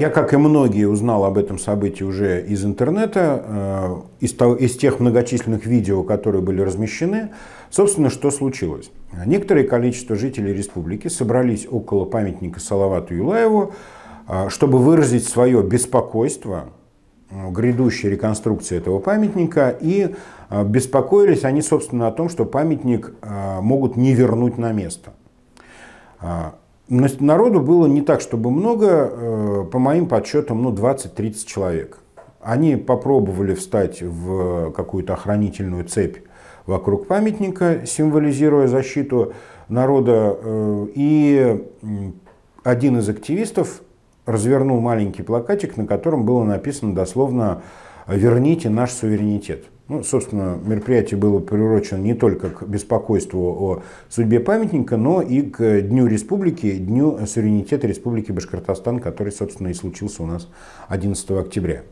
я, как и многие, узнал об этом событии уже из интернета, э, из, того, из тех многочисленных видео, которые были размещены. Собственно, что случилось? Некоторое количество жителей республики собрались около памятника Салавату Юлаеву, э, чтобы выразить свое беспокойство э, грядущей реконструкции этого памятника и беспокоились они, собственно, о том, что памятник могут не вернуть на место. Народу было не так, чтобы много, э, по моим подсчетам, ну, 20-30 человек. Они попробовали встать в какую-то охранительную цепь вокруг памятника, символизируя защиту народа. Э, и один из активистов развернул маленький плакатик, на котором было написано дословно «Верните наш суверенитет». Ну, собственно, мероприятие было приурочено не только к беспокойству о судьбе памятника, но и к Дню Республики, Дню суверенитета Республики Башкортостан, который, собственно, и случился у нас 11 октября.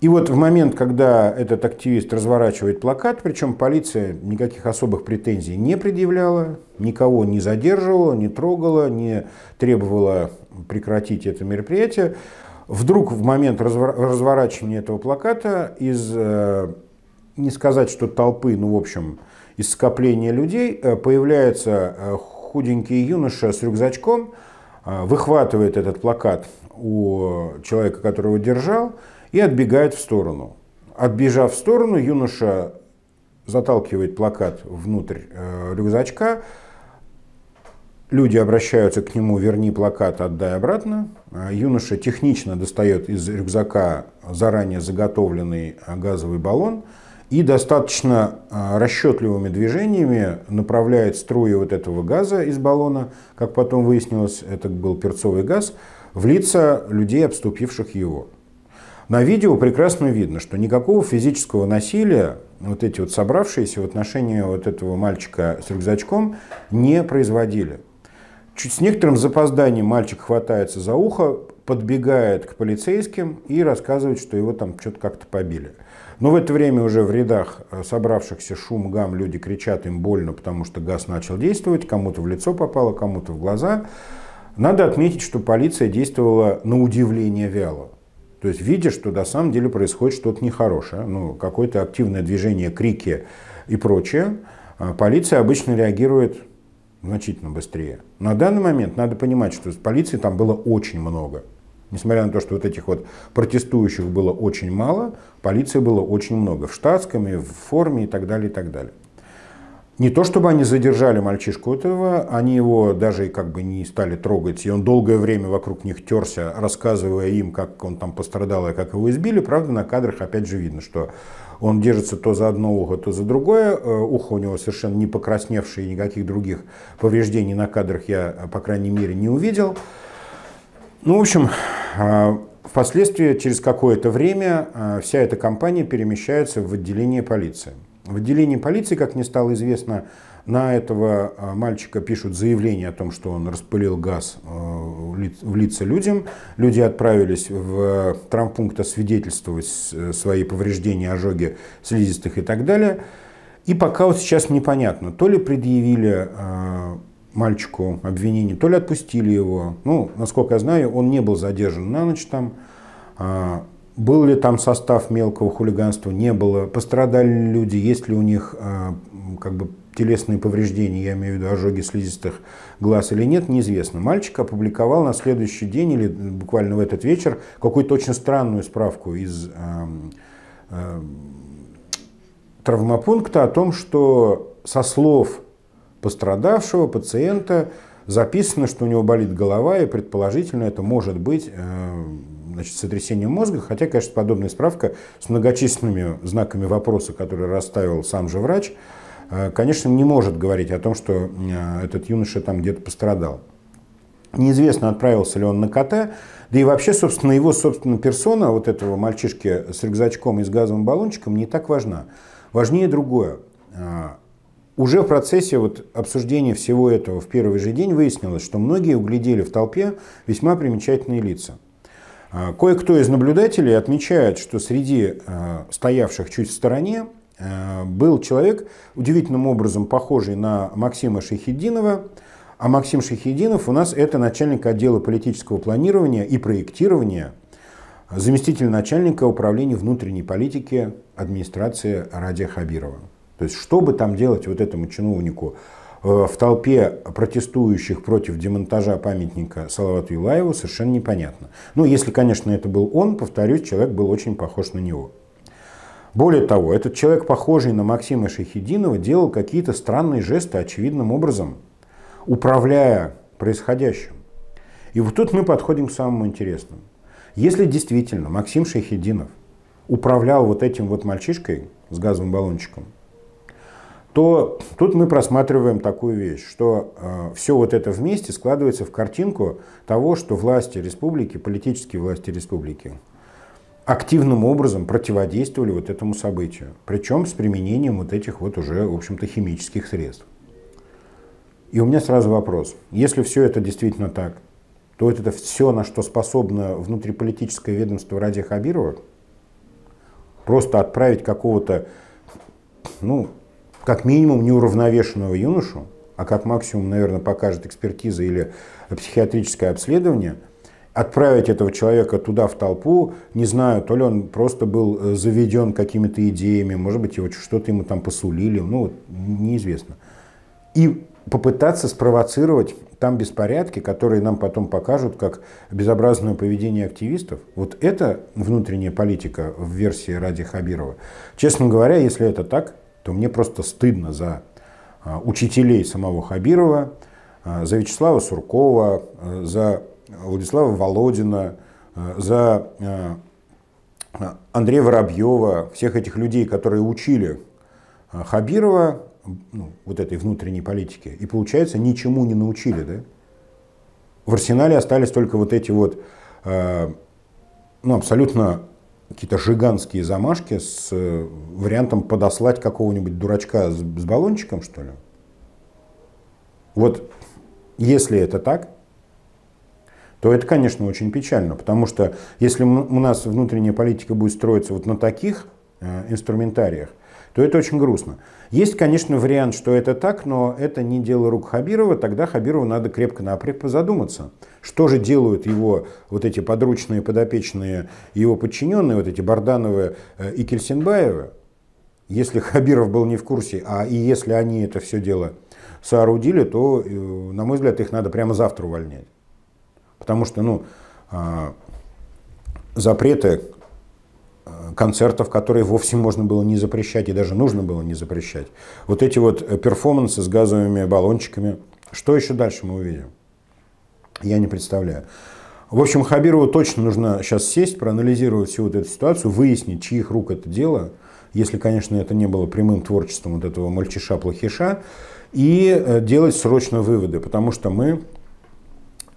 И вот в момент, когда этот активист разворачивает плакат, причем полиция никаких особых претензий не предъявляла, никого не задерживала, не трогала, не требовала прекратить это мероприятие, вдруг в момент разворачивания этого плаката из э, не сказать, что толпы, ну, в общем, из скопления людей э, появляется э, худенький юноша с рюкзачком, э, выхватывает этот плакат у человека, которого держал, и отбегает в сторону. Отбежав в сторону, юноша заталкивает плакат внутрь рюкзачка, люди обращаются к нему «верни плакат, отдай обратно». Юноша технично достает из рюкзака заранее заготовленный газовый баллон – и достаточно а, расчетливыми движениями направляет струи вот этого газа из баллона, как потом выяснилось, это был перцовый газ, в лица людей, обступивших его. На видео прекрасно видно, что никакого физического насилия вот эти вот собравшиеся в отношении вот этого мальчика с рюкзачком не производили. Чуть с некоторым запозданием мальчик хватается за ухо, подбегает к полицейским и рассказывает, что его там что-то как-то побили. Но в это время уже в рядах э, собравшихся шум, гам, люди кричат, им больно, потому что газ начал действовать, кому-то в лицо попало, кому-то в глаза. Надо отметить, что полиция действовала на удивление вяло. То есть, видя, что на самом деле происходит что-то нехорошее, ну, какое-то активное движение, крики и прочее, э, полиция обычно реагирует значительно быстрее. На данный момент надо понимать, что полиции там было очень много. Несмотря на то, что вот этих вот протестующих было очень мало, полиции было очень много. В штатском и в форме и так далее, и так далее. Не то чтобы они задержали мальчишку этого, они его даже как бы не стали трогать, и он долгое время вокруг них терся, рассказывая им, как он там пострадал и а как его избили. Правда, на кадрах опять же видно, что он держится то за одно ухо, то за другое. Э, ухо у него совершенно не покрасневшее, никаких других повреждений на кадрах я, по крайней мере, не увидел. Ну, в общем, а, впоследствии, через какое-то время, а, вся эта компания перемещается в отделение полиции. В отделении полиции, как мне стало известно, на этого а, мальчика пишут заявление о том, что он распылил газ в лица людям. Люди отправились в травмпункт освидетельствовать э, свои повреждения, ожоги слизистых и так далее. И пока вот сейчас непонятно, то ли предъявили мальчику обвинение, то ли отпустили его. Ну, насколько я знаю, он не был задержан на ночь там. А, был ли там состав мелкого хулиганства, не было. Пострадали люди, есть ли у них а, как бы телесные повреждения, я имею в виду ожоги слизистых глаз или нет, неизвестно. Мальчик опубликовал на следующий день или буквально в этот вечер какую-то очень странную справку из а, а, травмопункта о том, что со слов пострадавшего пациента записано, что у него болит голова, и предположительно это может быть э, значит, сотрясение мозга, хотя, конечно, подобная справка с многочисленными знаками вопроса, которые расставил сам же врач, э, конечно, не может говорить о том, что э, этот юноша там где-то пострадал. Неизвестно, отправился ли он на КТ, да и вообще, собственно, его собственная персона, вот этого мальчишки с рюкзачком и с газовым баллончиком, не так важна. Важнее другое уже в процессе вот обсуждения всего этого в первый же день выяснилось, что многие углядели в толпе весьма примечательные лица. А, кое-кто из наблюдателей отмечает, что среди э, стоявших чуть в стороне э, был человек, удивительным образом похожий на Максима Шахединова, а Максим Шахединов у нас это начальник отдела политического планирования и проектирования, заместитель начальника управления внутренней политики администрации Радия Хабирова. То есть, что бы там делать вот этому чиновнику э, в толпе протестующих против демонтажа памятника Салавату Юлаеву совершенно непонятно. Ну, если, конечно, это был он, повторюсь, человек был очень похож на него. Более того, этот человек, похожий на Максима Шахединова, делал какие-то странные жесты очевидным образом, управляя происходящим. И вот тут мы подходим к самому интересному. Если действительно Максим Шахединов управлял вот этим вот мальчишкой с газовым баллончиком, то тут мы просматриваем такую вещь, что э, все вот это вместе складывается в картинку того, что власти республики, политические власти республики активным образом противодействовали вот этому событию, причем с применением вот этих вот уже, в общем-то, химических средств. И у меня сразу вопрос, если все это действительно так, то вот это все, на что способно внутриполитическое ведомство Ради Хабирова, просто отправить какого-то, ну, как минимум неуравновешенного юношу, а как максимум, наверное, покажет экспертиза или психиатрическое обследование, отправить этого человека туда, в толпу, не знаю, то ли он просто был э, заведен какими-то идеями, может быть, его что-то ему там посулили, ну, вот, неизвестно. И попытаться спровоцировать там беспорядки, которые нам потом покажут как безобразное поведение активистов. Вот это внутренняя политика в версии Ради Хабирова. Честно говоря, если это так, то мне просто стыдно за а, учителей самого Хабирова, а, за Вячеслава Суркова, а, за Владислава Володина, за Андрея Воробьева, всех этих людей, которые учили Хабирова ну, вот этой внутренней политике. И получается, ничему не научили. Да? В арсенале остались только вот эти вот ну, абсолютно какие-то жиганские замашки с э, вариантом подослать какого-нибудь дурачка с, с баллончиком, что ли? Вот если это так, то это, конечно, очень печально, потому что если у нас внутренняя политика будет строиться вот на таких э, инструментариях, то это очень грустно. Есть, конечно, вариант, что это так, но это не дело рук Хабирова, тогда Хабирову надо крепко напряг позадуматься что же делают его вот эти подручные, подопечные, его подчиненные, вот эти Бардановы э, и Кельсенбаевы, если Хабиров был не в курсе, а и если они это все дело соорудили, то, э, на мой взгляд, их надо прямо завтра увольнять. Потому что, ну, а, запреты концертов, которые вовсе можно было не запрещать и даже нужно было не запрещать. Вот эти вот э, перформансы с газовыми баллончиками. Что еще дальше мы увидим? Я не представляю. В общем, Хабирову точно нужно сейчас сесть, проанализировать всю вот эту ситуацию, выяснить, чьих рук это дело, если, конечно, это не было прямым творчеством вот этого мальчиша-плохиша, и э, делать срочно выводы, потому что мы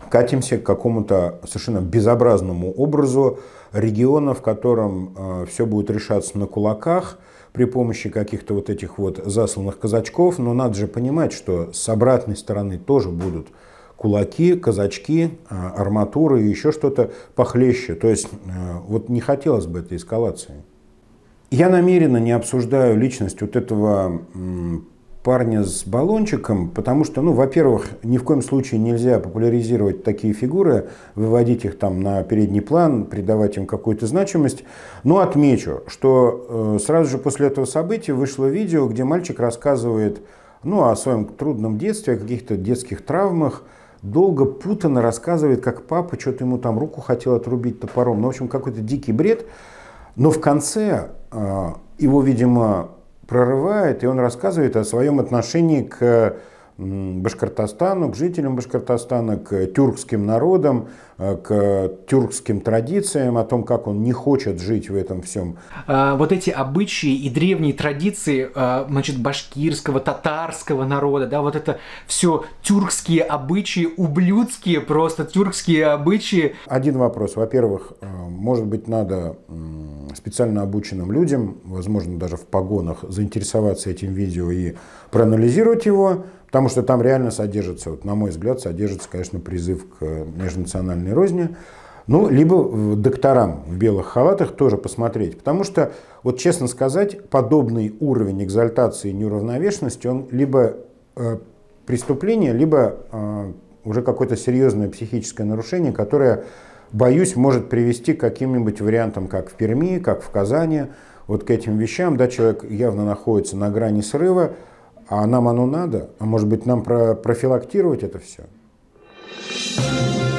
катимся к какому-то совершенно безобразному образу региона, в котором э, все будет решаться на кулаках при помощи каких-то вот этих вот засланных казачков. Но надо же понимать, что с обратной стороны тоже будут кулаки, казачки, э, арматуры и еще что-то похлеще. То есть э, вот не хотелось бы этой эскалации. Я намеренно не обсуждаю личность вот этого парня с баллончиком, потому что, ну, во-первых, ни в коем случае нельзя популяризировать такие фигуры, выводить их там на передний план, придавать им какую-то значимость. Но отмечу, что э, сразу же после этого события вышло видео, где мальчик рассказывает, ну, о своем трудном детстве, о каких-то детских травмах, долго путанно рассказывает, как папа что-то ему там руку хотел отрубить топором. Ну, в общем, какой-то дикий бред. Но в конце э, его, видимо, прорывает, и он рассказывает о своем отношении к Башкортостану, к жителям Башкортостана, к тюркским народам, э, к тюркским традициям, о том, как он не хочет жить в этом всем. А, вот эти обычаи и древние традиции а, значит, башкирского, татарского народа, да, вот это все тюркские обычаи, ублюдские просто тюркские обычаи. Один вопрос. Во-первых, э, может быть, надо специально обученным людям, возможно, даже в погонах, заинтересоваться этим видео и проанализировать его, потому что там реально содержится, вот, на мой взгляд, содержится, конечно, призыв к э, межнациональной розни. Ну, либо докторам в белых халатах тоже посмотреть. Потому что, вот честно сказать, подобный уровень экзальтации и неуравновешенности, он либо э, преступление, либо э, уже какое-то серьезное психическое нарушение, которое боюсь, может привести к каким-нибудь вариантам, как в Перми, как в Казани, вот к этим вещам, да, человек явно находится на грани срыва, а нам оно надо, а может быть нам про профилактировать это все? Thank you.